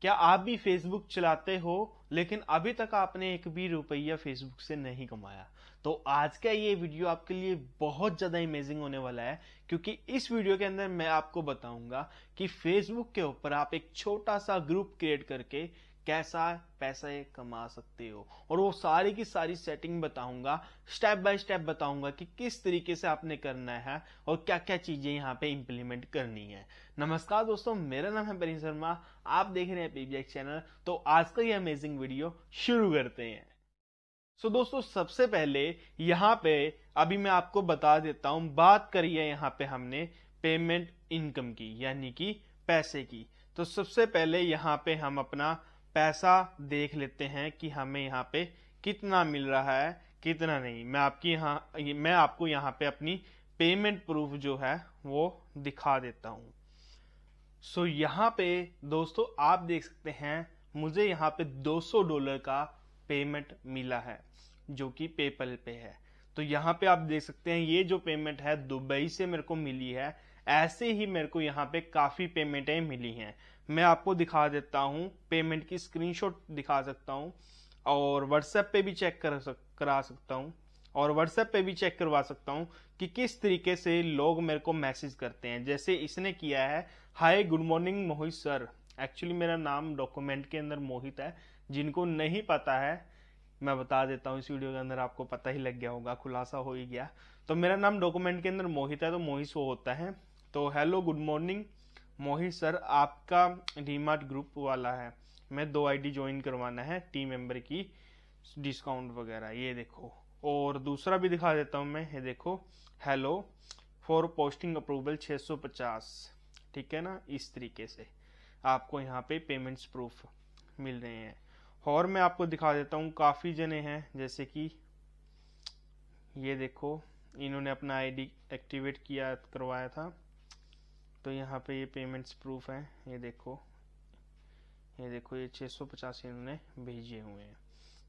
क्या आप भी फेसबुक चलाते हो लेकिन अभी तक आपने एक भी रुपया फेसबुक से नहीं कमाया तो आज का ये वीडियो आपके लिए बहुत ज़्यादा अमेजिंग होने वाला है क्योंकि इस वीडियो के अंदर मैं आपको बताऊंगा कि फेसबुक के ऊपर आप एक छोटा सा ग्रुप क्रिएट करके कैसा पैसे कमा सकते हो और वो सारी की सारी सेटिंग बताऊंगा स्टेप बाय स्टेप बताऊंगा कि किस तरीके से आपने करना है और क्या क्या चीजें यहाँ पे इम्प्लीमेंट करनी है नमस्कार दोस्तों मेरा नाम है परिन शर्मा आप देख रहे हैं पीबीएक्स चैनल तो आज का ये अमेजिंग वीडियो शुरू करते हैं सो so, दोस्तों सबसे पहले यहाँ पे अभी मैं आपको बता देता हूं बात करी है यहाँ पे हमने पेमेंट इनकम की यानी कि पैसे की तो सबसे पहले यहाँ पे हम अपना पैसा देख लेते हैं कि हमें यहाँ पे कितना मिल रहा है कितना नहीं मैं आपकी यहाँ मैं आपको यहाँ पे अपनी पेमेंट प्रूफ जो है वो दिखा देता हूँ सो so, यहाँ पे दोस्तों आप देख सकते हैं मुझे यहाँ पे 200 डॉलर का पेमेंट मिला है जो कि पेपल पे है तो यहाँ पे आप देख सकते हैं ये जो पेमेंट है दुबई से मेरे को मिली है ऐसे ही मेरे को यहाँ पे काफ़ी पेमेंटें मिली हैं मैं आपको दिखा देता हूँ पेमेंट की स्क्रीनशॉट दिखा सकता हूँ और व्हाट्सएप पे भी चेक कर सक करा सकता हूँ और व्हाट्सएप पे भी चेक करवा सकता हूँ कि किस तरीके से लोग मेरे को मैसेज करते हैं जैसे इसने किया है hi good morning Mohit sir actually मेरा नाम डॉक्यूमेंट के अंदर मोहित है जिनको नहीं पता है मैं बता देता हूँ इस वीडियो के अंदर आपको पता ही लग गया होगा खुलासा हो ही गया तो मेरा नाम डॉक्यूमेंट के अंदर मोहित है तो मोहित वो होता है तो hello good morning Mohit sir आपका डीमार्ट ग्रुप वाला है मैं दो आईडी ज्वाइन करवाना है टीम मेंबर की डिस्काउंट वगैरह ये देखो और दूसरा भी दिखा देता हूँ मैं ये देखो हेलो फॉर पोस्टिंग अप्रूवल 650 ठीक है ना इस तरीके से आपको यहाँ पे पेमेंट्स प्रूफ मिल रहे हैं और मैं आपको दिखा देता हूँ काफ़ी जने हैं जैसे कि ये देखो इन्होंने अपना आईडी एक्टिवेट किया करवाया था तो यहाँ पे ये पेमेंट्स प्रूफ है ये देखो ये देखो ये छः सौ पचासी इन्होंने भेजे हुए हैं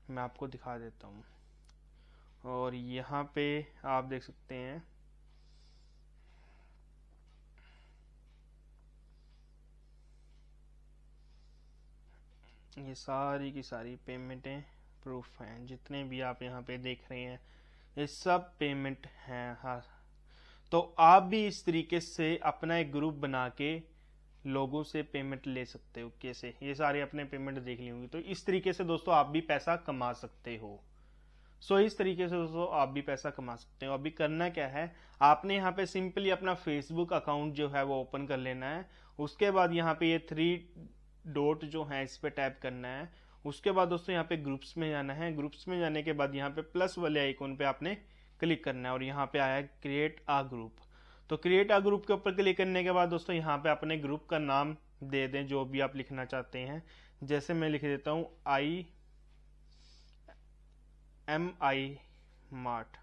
मैं आपको दिखा देता हूँ और यहाँ पे आप देख सकते हैं ये सारी की सारी पेमेंटें प्रूफ हैं जितने भी आप यहाँ पे देख रहे हैं ये सब पेमेंट हैं हाँ तो आप भी इस तरीके से अपना एक ग्रुप बना के लोगों से पेमेंट ले सकते हो कैसे ये सारे अपने पेमेंट देख ली होंगी तो इस तरीके से दोस्तों आप भी पैसा कमा सकते हो सो so, इस तरीके से दोस्तों आप भी पैसा कमा सकते हो अभी करना क्या है आपने यहाँ पे सिंपली अपना फेसबुक अकाउंट जो है वो ओपन कर लेना है उसके बाद यहाँ पे ये थ्री डॉट जो है इस पे टैप करना है उसके बाद दोस्तों यहाँ पे ग्रुप्स में जाना है ग्रुप्स में जाने के बाद यहाँ पे प्लस वाले आइकॉन पे आपने क्लिक करना है और यहाँ पे आया है क्रिएट आ ग्रुप तो क्रिएट आ ग्रुप के ऊपर क्लिक करने के बाद दोस्तों यहाँ पे अपने ग्रुप का नाम दे दें जो भी आप लिखना चाहते हैं जैसे मैं लिख देता हूँ आई एम आई मार्ट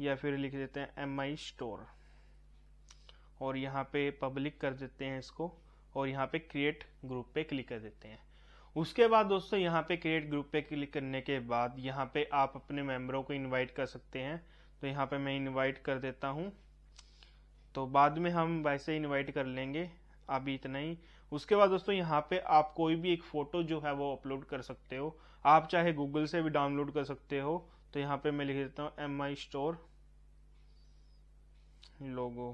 या फिर लिख देते हैं एम आई स्टोर और यहाँ पे पब्लिक कर देते हैं इसको और यहाँ पे क्रिएट ग्रुप पे क्लिक कर देते हैं उसके बाद दोस्तों यहाँ पे क्रिएट ग्रुप पे क्लिक करने के बाद यहाँ पे आप अपने मेम्बरों को इनवाइट कर सकते हैं तो यहाँ पे मैं इनवाइट कर देता हूँ तो बाद में हम वैसे इनवाइट कर लेंगे अभी इतना ही उसके बाद दोस्तों यहाँ पे आप कोई भी एक फ़ोटो जो है वो अपलोड कर सकते हो आप चाहे गूगल से भी डाउनलोड कर सकते हो तो यहाँ पे मैं लिख देता हूँ एम आई स्टोर लोगो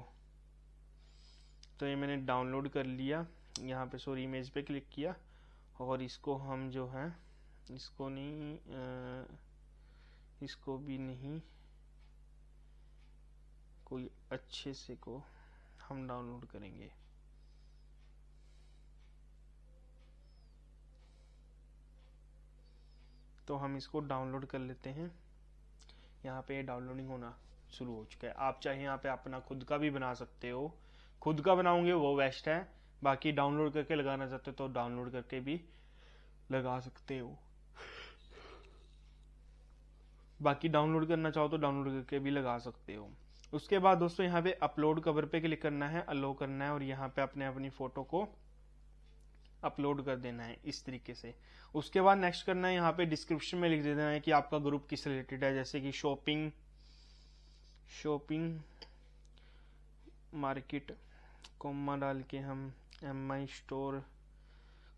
तो ये मैंने डाउनलोड कर लिया यहाँ पे सॉरी इमेज पे क्लिक किया और इसको हम जो है इसको नहीं इसको भी नहीं कोई अच्छे से को हम डाउनलोड करेंगे तो हम इसको डाउनलोड कर लेते हैं यहाँ पे डाउनलोडिंग होना शुरू हो चुका है आप चाहे यहाँ पे अपना खुद का भी बना सकते हो खुद का बनाओगे वो बेस्ट है बाकी डाउनलोड करके लगाना चाहते हो तो डाउनलोड करके भी लगा सकते हो बाकी डाउनलोड करना चाहो तो डाउनलोड करके भी लगा सकते हो उसके बाद दोस्तों यहाँ पे अपलोड कवर पे क्लिक करना है अलो करना है और यहाँ पे अपने अपनी फोटो को अपलोड कर देना है इस तरीके से उसके बाद नेक्स्ट करना है यहाँ पे डिस्क्रिप्शन में लिख देना है कि आपका ग्रुप किस रिलेटेड है जैसे कि शॉपिंग शॉपिंग मार्केट कोमा डाल के हम एम माई स्टोर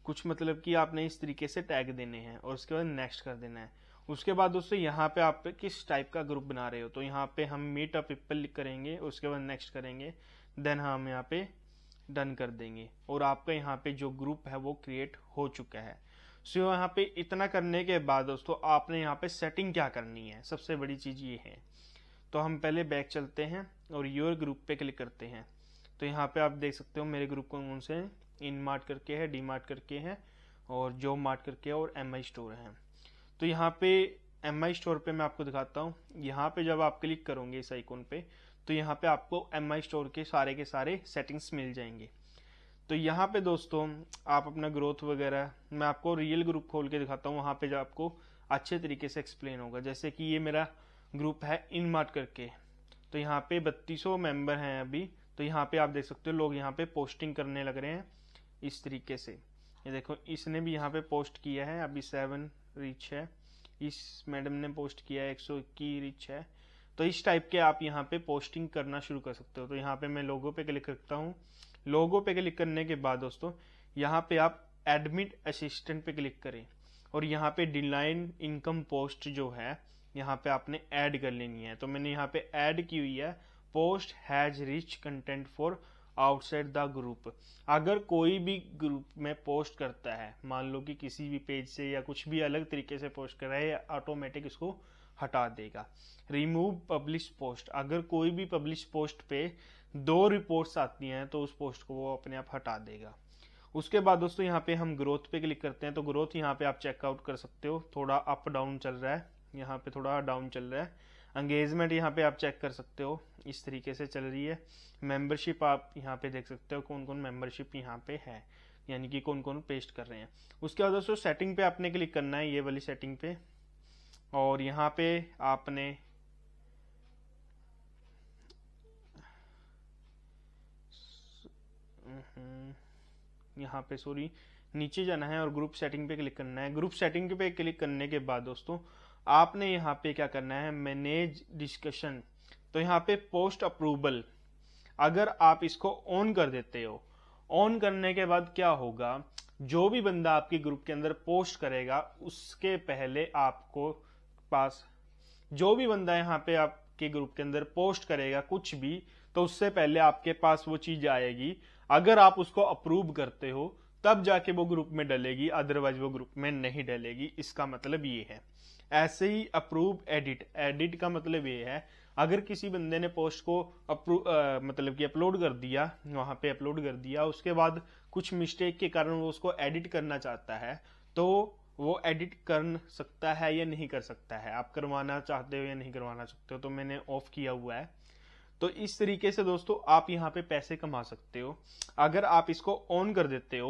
कुछ मतलब कि आपने इस तरीके से टैग देने हैं और उसके बाद नेक्स्ट कर देना है उसके बाद दोस्तों यहाँ पे आप किस टाइप का ग्रुप बना रहे हो तो यहाँ पे हम मीट अप पीपल करेंगे उसके बाद नेक्स्ट करेंगे देन हम यहाँ पे डन कर देंगे और आपका यहाँ पे जो ग्रुप है वो क्रिएट हो चुका है सो so, यहाँ पे इतना करने के बाद दोस्तों आपने यहाँ पे सेटिंग क्या करनी है सबसे बड़ी चीज़ ये है तो हम पहले बैक चलते हैं और योर ग्रुप पे क्लिक करते हैं तो यहाँ पे आप देख सकते हो मेरे ग्रुप कौन से इन मार्ट करके है डी मार्ट करके हैं और जॉब मार्ट करके है और एम आई स्टोर है तो यहाँ पे एम आई स्टोर पे मैं आपको दिखाता हूँ यहाँ पे जब आप क्लिक करोगे इस आइकोन पे तो यहाँ पे आपको एम आई स्टोर के सारे के सारे सेटिंग्स मिल जाएंगे तो यहाँ पे दोस्तों आप अपना ग्रोथ वगैरह मैं आपको रियल ग्रुप खोल के दिखाता हूँ वहाँ पे जब आपको अच्छे तरीके से एक्सप्लेन होगा जैसे कि ये मेरा ग्रुप है इन मार्ट करके तो यहाँ पे बत्तीसों मेंबर हैं अभी तो यहाँ पे आप देख सकते हो लोग यहाँ पे पोस्टिंग करने लग रहे हैं इस तरीके से ये देखो इसने भी यहाँ पे पोस्ट किया है अभी सेवन रिच है इस मैडम ने पोस्ट किया है एक सौ इक्कीस रिच है तो इस टाइप के आप यहाँ पे पोस्टिंग करना शुरू कर सकते हो तो यहाँ पे मैं लोगो पे क्लिक करता हूँ लोगो पे क्लिक करने के बाद दोस्तों यहाँ पे आप एडमिट असिस्टेंट पे क्लिक करें और यहाँ पे डिलाइन इनकम पोस्ट जो है यहाँ पे आपने ऐड कर लेनी है तो मैंने यहाँ पे ऐड की हुई है post has reach content for outside the group अगर कोई भी ग्रुप में पोस्ट करता है मान लो कि किसी भी पेज से या कुछ भी अलग तरीके से पोस्ट कर रहा है ऑटोमेटिक इसको हटा देगा रिमूव पब्लिश पोस्ट अगर कोई भी पब्लिश पोस्ट पे दो रिपोर्ट्स आती हैं तो उस पोस्ट को वो अपने आप हटा देगा उसके बाद दोस्तों यहाँ पे हम ग्रोथ पे क्लिक करते हैं तो ग्रोथ यहाँ पे आप चेकआउट कर सकते हो थोड़ा अप डाउन चल रहा है यहाँ पे थोड़ा डाउन चल रहा है अंगेजमेंट यहाँ पे आप चेक कर सकते हो इस तरीके से चल रही है मेंबरशिप आप यहाँ पे देख सकते हो कौन कौन मेंबरशिप यहाँ पे है यानी कि कौन कौन पेस्ट कर रहे हैं उसके बाद दोस्तों सेटिंग पे आपने क्लिक करना है ये वाली सेटिंग पे और यहाँ पे आपने हम्म, यहाँ पे सॉरी नीचे जाना है और ग्रुप सेटिंग पे क्लिक करना है ग्रुप सेटिंग पे क्लिक करने के बाद दोस्तों आपने यहाँ पे क्या करना है मैनेज डिस्कशन तो यहाँ पे पोस्ट अप्रूवल अगर आप इसको ऑन कर देते हो ऑन करने के बाद क्या होगा जो भी बंदा आपके ग्रुप के अंदर पोस्ट करेगा उसके पहले आपको पास जो भी बंदा यहाँ पे आपके ग्रुप के अंदर पोस्ट करेगा कुछ भी तो उससे पहले आपके पास वो चीज आएगी अगर आप उसको अप्रूव करते हो तब जाके वो ग्रुप में डलेगी अदरवाइज वो ग्रुप में नहीं डलेगी इसका मतलब ये है ऐसे ही अप्रूव एडिट एडिट का मतलब ये है अगर किसी बंदे ने पोस्ट को अप्रूव मतलब कि अपलोड कर दिया वहां पे अपलोड कर दिया उसके बाद कुछ मिस्टेक के कारण वो उसको एडिट करना चाहता है तो वो एडिट कर सकता है या नहीं कर सकता है आप करवाना चाहते हो या नहीं करवाना चाहते हो तो मैंने ऑफ किया हुआ है तो इस तरीके से दोस्तों आप यहाँ पे पैसे कमा सकते हो अगर आप इसको ऑन कर देते हो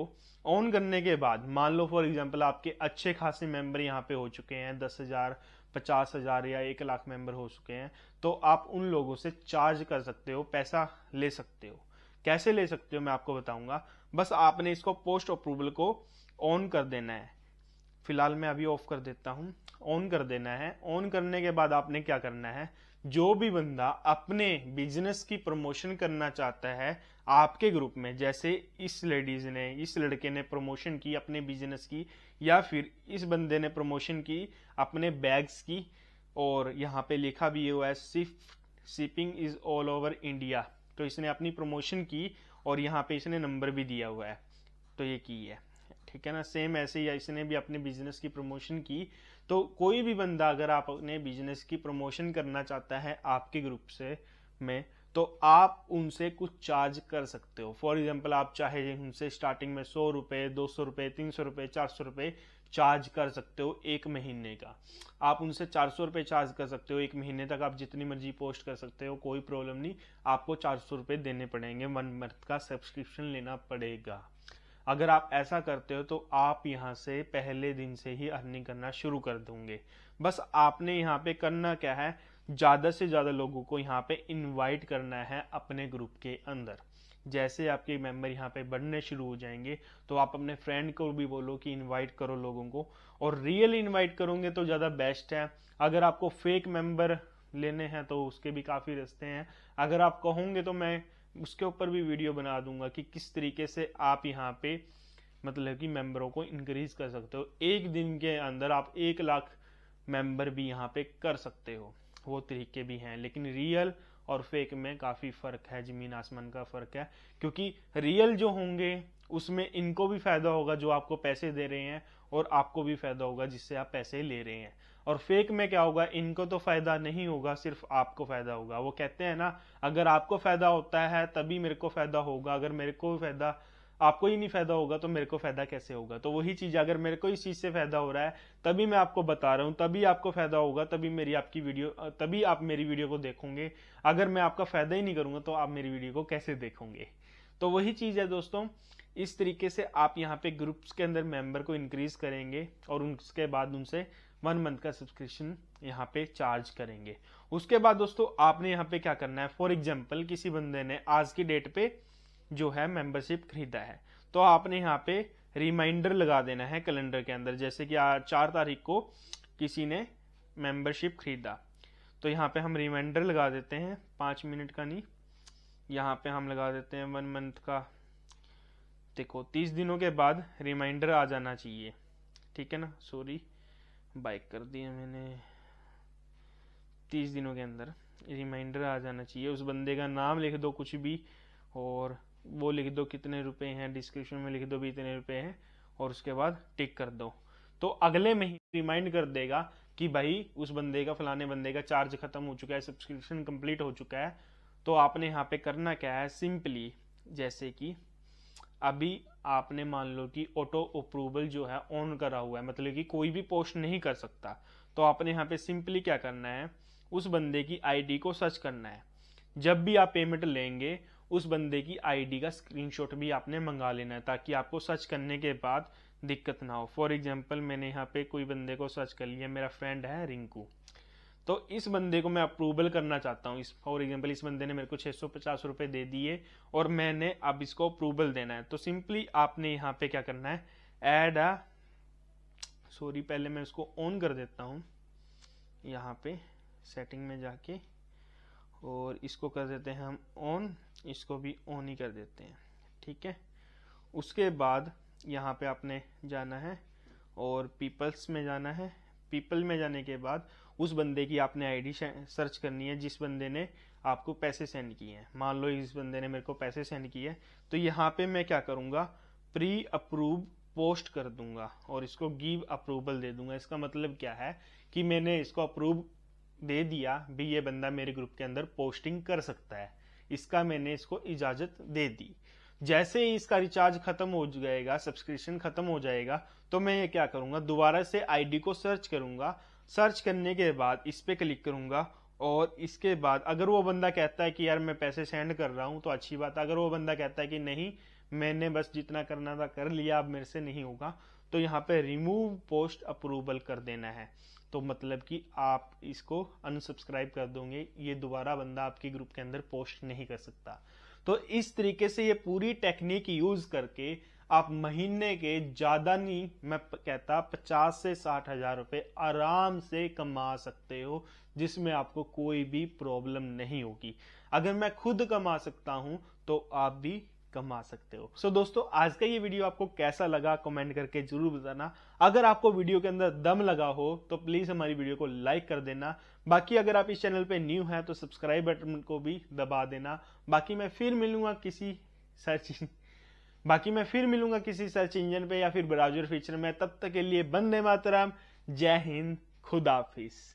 ऑन करने के बाद मान लो फॉर एग्जाम्पल आपके अच्छे खासे मेंबर यहाँ पे हो चुके हैं दस हजार पचास हजार या एक लाख मेंबर हो चुके हैं तो आप उन लोगों से चार्ज कर सकते हो पैसा ले सकते हो कैसे ले सकते हो मैं आपको बताऊंगा बस आपने इसको पोस्ट अप्रूवल को ऑन कर देना है फिलहाल मैं अभी ऑफ कर देता हूं ऑन कर देना है ऑन करने के बाद आपने क्या करना है जो भी बंदा अपने बिजनेस की प्रमोशन करना चाहता है आपके ग्रुप में जैसे इस लेडीज ने इस लड़के ने प्रमोशन की अपने बिजनेस की या फिर इस बंदे ने प्रमोशन की अपने बैग्स की और यहाँ पे लिखा भी हुआ है सिर्फ shipping is all over India तो इसने अपनी प्रमोशन की और यहाँ पे इसने नंबर भी दिया हुआ है तो ये की है ठीक है ना सेम ऐसे ही इसने भी अपने बिजनेस की प्रमोशन की तो कोई भी बंदा अगर आप अपने बिजनेस की प्रमोशन करना चाहता है आपके ग्रुप से में तो आप उनसे कुछ चार्ज कर सकते हो फॉर एग्जाम्पल आप चाहे उनसे स्टार्टिंग में सौ रुपये दो सौ रुपये तीन सौ रुपये चार सौ रुपये चार्ज कर सकते हो एक महीने का आप उनसे चार सौ रुपये चार्ज कर सकते हो एक महीने तक आप जितनी मर्जी पोस्ट कर सकते हो कोई प्रॉब्लम नहीं आपको चार सौ रुपये देने पड़ेंगे वन मंथ का सब्सक्रिप्शन लेना पड़ेगा अगर आप ऐसा करते हो तो आप यहाँ से पहले दिन से ही अर्निंग करना शुरू कर दूंगे बस आपने यहाँ पे करना क्या है ज़्यादा से ज़्यादा लोगों को यहाँ पे इनवाइट करना है अपने ग्रुप के अंदर जैसे आपके मेंबर यहाँ पे बढ़ने शुरू हो जाएंगे तो आप अपने फ्रेंड को भी बोलो कि इनवाइट करो लोगों को और रियल इनवाइट करोगे तो ज़्यादा बेस्ट है अगर आपको फेक मेंबर लेने हैं तो उसके भी काफ़ी रस्ते हैं अगर आप कहोगे तो मैं उसके ऊपर भी वीडियो बना दूंगा कि किस तरीके से आप यहाँ पे मतलब कि मेंबरों को इंक्रीज कर सकते हो एक दिन के अंदर आप एक लाख मेंबर भी यहाँ पे कर सकते हो वो तरीके भी हैं लेकिन रियल और फेक में काफ़ी फ़र्क है ज़मीन आसमान का फ़र्क है क्योंकि रियल जो होंगे उसमें इनको भी फ़ायदा होगा जो आपको पैसे दे रहे हैं और आपको भी फ़ायदा होगा जिससे आप पैसे ले रहे हैं और फेक में क्या होगा इनको तो फायदा नहीं होगा सिर्फ आपको फायदा होगा वो कहते हैं ना अगर आपको फायदा होता है तभी मेरे को फायदा होगा अगर मेरे को फायदा आपको ही नहीं फायदा होगा तो मेरे को फायदा कैसे होगा तो वही चीज अगर मेरे को इस चीज से फायदा हो रहा है तभी मैं आपको बता रहा हूँ तभी आपको फायदा होगा तभी मेरी आपकी वीडियो तभी आप मेरी वीडियो को देखोगे अगर मैं आपका फायदा ही नहीं करूंगा तो आप मेरी वीडियो को कैसे देखोगे तो वही चीज है दोस्तों इस तरीके से आप यहाँ पे ग्रुप्स के अंदर मेंबर को इंक्रीज करेंगे और उसके बाद उनसे वन मंथ का सब्सक्रिप्शन यहाँ पे चार्ज करेंगे उसके बाद दोस्तों आपने यहाँ पे क्या करना है फॉर एग्जाम्पल किसी बंदे ने आज की डेट पे जो है मेंबरशिप खरीदा है तो आपने यहाँ पे रिमाइंडर लगा देना है कैलेंडर के अंदर जैसे कि चार तारीख को किसी ने मेंबरशिप खरीदा तो यहाँ पे हम रिमाइंडर लगा देते हैं पाँच मिनट का नहीं यहाँ पे हम लगा देते हैं वन मंथ का देखो तीस दिनों के बाद रिमाइंडर आ जाना चाहिए ठीक है ना सॉरी बाइक कर दिया मैंने तीस दिनों के अंदर रिमाइंडर आ जाना चाहिए उस बंदे का नाम लिख दो कुछ भी और वो लिख दो कितने रुपए हैं डिस्क्रिप्शन में लिख दो भी इतने रुपए हैं और उसके बाद टिक कर दो तो अगले में ही रिमाइंड कर देगा कि भाई उस बंदे का फलाने बंदे का चार्ज खत्म हो चुका है सब्सक्रिप्शन कंप्लीट हो चुका है तो आपने यहाँ पे करना क्या है सिंपली जैसे कि अभी आपने मान लो कि ऑटो अप्रूवल जो है ऑन करा हुआ है मतलब कि कोई भी पोस्ट नहीं कर सकता तो आपने यहाँ पे सिंपली क्या करना है उस बंदे की आईडी को सर्च करना है जब भी आप पेमेंट लेंगे उस बंदे की आईडी का स्क्रीनशॉट भी आपने मंगा लेना है ताकि आपको सर्च करने के बाद दिक्कत ना हो फॉर एग्जाम्पल मैंने यहाँ पे कोई बंदे को सर्च कर लिया मेरा फ्रेंड है रिंकू तो इस बंदे को मैं अप्रूवल करना चाहता हूँ इस फॉर एग्जाम्पल इस बंदे ने मेरे को छः सौ पचास रुपये दे दिए और मैंने अब इसको अप्रूवल देना है तो सिंपली आपने यहाँ पे क्या करना है ऐड अ सॉरी पहले मैं इसको ऑन कर देता हूँ यहाँ पे सेटिंग में जाके और इसको कर देते हैं हम ऑन इसको भी ऑन ही कर देते हैं ठीक है उसके बाद यहाँ पे आपने जाना है और पीपल्स में जाना है पीपल में जाने के बाद उस बंदे की आपने आईडी सर्च करनी है जिस बंदे ने आपको पैसे सेंड किए हैं मान लो इस बंदे ने मेरे को पैसे सेंड किए तो यहाँ पे मैं क्या करूँगा प्री अप्रूव पोस्ट कर दूंगा और इसको गिव अप्रूवल दे दूंगा इसका मतलब क्या है कि मैंने इसको अप्रूव दे दिया भी ये बंदा मेरे ग्रुप के अंदर पोस्टिंग कर सकता है इसका मैंने इसको इजाजत दे दी जैसे ही इसका रिचार्ज खत्म हो जाएगा सब्सक्रिप्शन खत्म हो जाएगा तो मैं ये क्या करूंगा दोबारा से आईडी को सर्च करूंगा सर्च करने के बाद इस पर क्लिक करूँगा और इसके बाद अगर वो बंदा कहता है कि यार मैं पैसे सेंड कर रहा हूँ तो अच्छी बात अगर वो बंदा कहता है कि नहीं मैंने बस जितना करना था कर लिया अब मेरे से नहीं होगा तो यहाँ पे रिमूव पोस्ट अप्रूवल कर देना है तो मतलब कि आप इसको अनसब्सक्राइब कर दोगे ये दोबारा बंदा आपके ग्रुप के अंदर पोस्ट नहीं कर सकता तो इस तरीके से ये पूरी टेक्निक यूज करके आप महीने के ज्यादा नहीं मैं कहता पचास से साठ हजार रुपए आराम से कमा सकते हो जिसमें आपको कोई भी प्रॉब्लम नहीं होगी अगर मैं खुद कमा सकता हूं तो आप भी कमा सकते हो सो so, दोस्तों आज का ये वीडियो आपको कैसा लगा कमेंट करके जरूर बताना अगर आपको वीडियो के अंदर दम लगा हो तो प्लीज हमारी वीडियो को लाइक कर देना बाकी अगर आप इस चैनल पे न्यू हैं तो सब्सक्राइब बटन को भी दबा देना बाकी मैं फिर मिलूंगा किसी सच बाकी मैं फिर मिलूंगा किसी सर्च इंजन पे या फिर ब्राउजर फीचर में तब तक के लिए बंदे मातराम जय हिंद खुदाफिज